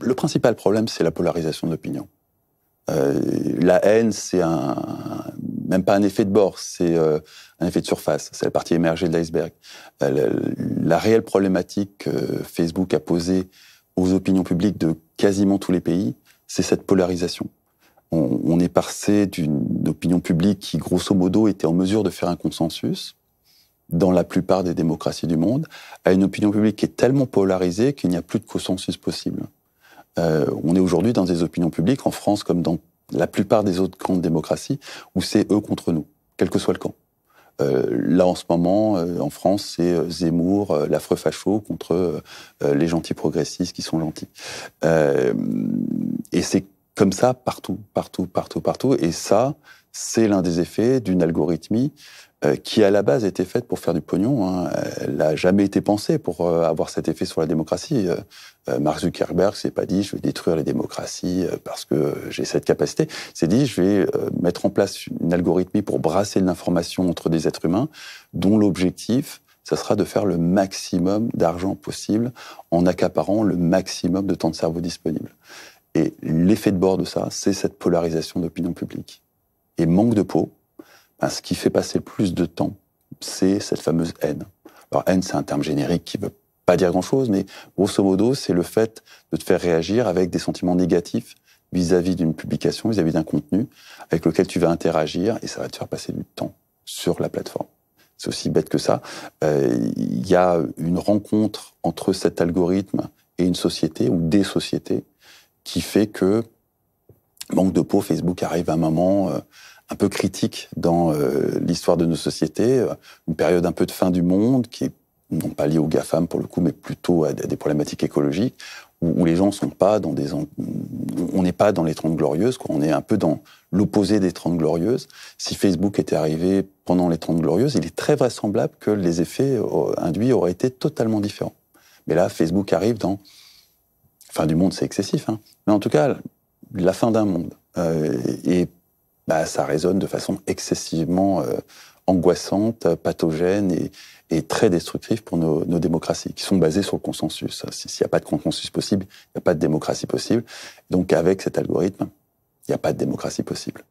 Le, principal problème, c'est la polarisation d'opinion. Euh, la haine, c'est même pas un effet de bord, c'est euh, un effet de surface, c'est la partie émergée de l'iceberg. Euh, la, réelle problématique que Facebook a posée aux opinions publiques de quasiment tous les pays, c'est cette polarisation. On, on est passé d'une opinion publique qui, grosso modo, était en mesure de faire un consensus, dans la plupart des démocraties du monde, à une opinion publique qui est tellement polarisée qu'il n'y a plus de consensus possible. Euh, on est aujourd'hui dans des opinions publiques, en France comme dans la plupart des autres grandes démocraties, où c'est eux contre nous, quel que soit le camp. Euh, là, en ce moment, euh, en France, c'est euh, Zemmour, euh, l'affreux facho, contre les gentils progressistes qui sont gentils. et c'est comme ça partout, partout, partout, partout. Et ça, c'est l'un des effets d'une algorithmie euh, qui, à la base, était faite pour faire du pognon. Hein. Elle n'a jamais été pensée pour euh, avoir cet effet sur la démocratie. Euh, euh Mark Zuckerberg s'est pas dit « je vais détruire les démocraties parce que j'ai cette capacité ». C'est dit « je vais mettre en place une algorithmie pour brasser l'information entre des êtres humains dont l'objectif, ça sera de faire le maximum d'argent possible en accaparant le maximum de temps de cerveau disponible ». Et l'effet de bord de ça, c'est cette polarisation d'opinion publique et manque de peau, ben, ce qui fait passer le plus de temps, c'est cette fameuse haine. Alors haine, c'est un terme générique qui ne veut pas dire grand-chose, mais grosso modo, c'est le fait de te faire réagir avec des sentiments négatifs vis-à-vis d'une publication, vis-à-vis d'un contenu avec lequel tu vas interagir et ça va te faire passer du temps sur la plateforme. C'est aussi bête que ça. Euh, il y a une rencontre entre cet algorithme et une société ou des sociétés qui fait que manque de peau, Facebook arrive à un moment euh, un peu critique dans euh, l'histoire de nos sociétés, euh, une période un peu de fin du monde qui n'est pas liée aux GAFAM pour le coup, mais plutôt à des problématiques écologiques, où, les gens sont pas dans des... On n'est pas dans les Trente glorieuses, quoi. on est un peu dans l'opposé des Trente glorieuses. Si Facebook était arrivé pendant les Trente glorieuses, il est très vraisemblable que les effets induits auraient été totalement différents. Mais là, Facebook arrive dans... Fin du monde, c'est excessif. Hein. Mais en tout cas, la fin d'un monde. Euh, et bah, ça résonne de façon excessivement euh, angoissante, pathogène et, très destructive pour nos, démocraties, qui sont basées sur le consensus. Euh, s'il n'y a pas de consensus possible, il n'y a pas de démocratie possible. Donc avec cet algorithme, il n'y a pas de démocratie possible.